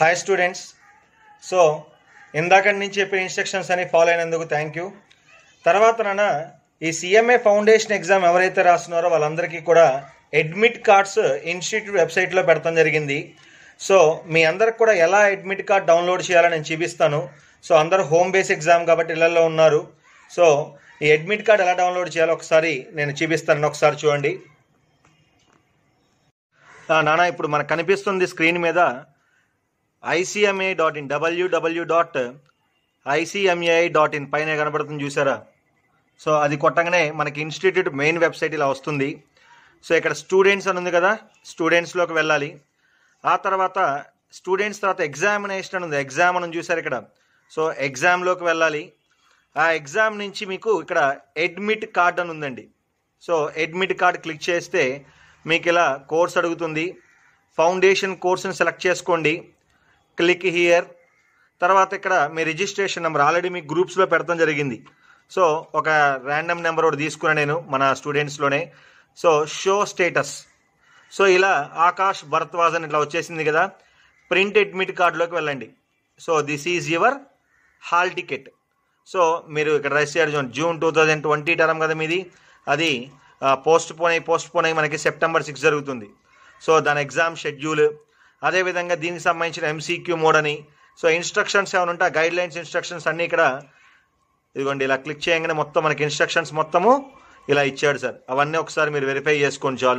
hi students so ఇందాక నుంచి చెప్పిన ఇన్స్ట్రక్షన్స్ అని ఫాలో అయినందుకు థ్యాంక్ యూ తర్వాత నాన్న ఈ సిఎంఏ ఫౌండేషన్ ఎగ్జామ్ ఎవరైతే రాస్తున్నారో వాళ్ళందరికీ కూడా అడ్మిట్ కార్డ్స్ ఇన్స్టిట్యూట్ వెబ్సైట్లో పెడతాం జరిగింది సో మీ అందరికి కూడా ఎలా అడ్మిట్ కార్డ్ డౌన్లోడ్ చేయాలని నేను చూపిస్తాను సో అందరూ హోమ్ బేస్ ఎగ్జామ్ కాబట్టి ఇళ్లలో ఉన్నారు సో ఈ అడ్మిట్ కార్డ్ ఎలా డౌన్లోడ్ చేయాలో ఒకసారి నేను చూపిస్తాను ఒకసారి చూడండి నాన్న ఇప్పుడు మనకు కనిపిస్తుంది స్క్రీన్ మీద ICMA dot in W dot ICMA dot in పైన కనబడుతుంది చూసారా సో అది కొట్టగానే మనకి ఇన్స్టిట్యూట్ మెయిన్ వెబ్సైట్ ఇలా వస్తుంది సో ఇక్కడ స్టూడెంట్స్ అని ఉంది కదా స్టూడెంట్స్లోకి వెళ్ళాలి ఆ తర్వాత స్టూడెంట్స్ తర్వాత ఎగ్జామినేషన్ అని ఉంది ఎగ్జామ్ అని చూసారు ఇక్కడ సో ఎగ్జామ్లోకి వెళ్ళాలి ఆ ఎగ్జామ్ నుంచి మీకు ఇక్కడ అడ్మిట్ కార్డ్ అని ఉందండి సో అడ్మిట్ కార్డ్ క్లిక్ చేస్తే మీకు ఇలా కోర్స్ అడుగుతుంది ఫౌండేషన్ కోర్స్ని సెలెక్ట్ చేసుకోండి క్లిక్ హియర్ తర్వాత ఇక్కడ మీ రిజిస్ట్రేషన్ నెంబర్ ఆల్రెడీ మీ గ్రూప్స్లో పెడతాం జరిగింది సో ఒక ర్యాండమ్ నెంబర్ ఒకటి తీసుకున్నా నేను మన స్టూడెంట్స్లోనే సో షో స్టేటస్ సో ఇలా ఆకాష్ భరద్వాజ్ అని ఇట్లా వచ్చేసింది కదా ప్రింట్ అడ్మిట్ కార్డులోకి వెళ్ళండి so this is your hall ticket so మీరు ఇక్కడ రైస్ చేయడం June two thousand twenty term కదా మీది అది పోస్ట్ పోన్ అయి పోస్ట్ పోన్ అయి మనకి సెప్టెంబర్ సిక్స్ జరుగుతుంది సో దాని ఎగ్జామ్ షెడ్యూల్ అదేవిధంగా దీనికి సంబంధించిన ఎంసీక్యూ మోడ్ అని సో ఇన్స్ట్రక్షన్స్ ఏమైనా ఉంటే ఆ గైడ్ లైన్స్ ఇన్స్ట్రక్షన్స్ అన్నీ ఇక్కడ ఇదిగోండి ఇలా క్లిక్ చేయగానే మొత్తం మనకి ఇన్స్ట్రక్షన్స్ మొత్తము ఇలా ఇచ్చాడు సార్ అవన్నీ ఒకసారి మీరు వెరిఫై చేసుకొని చాలు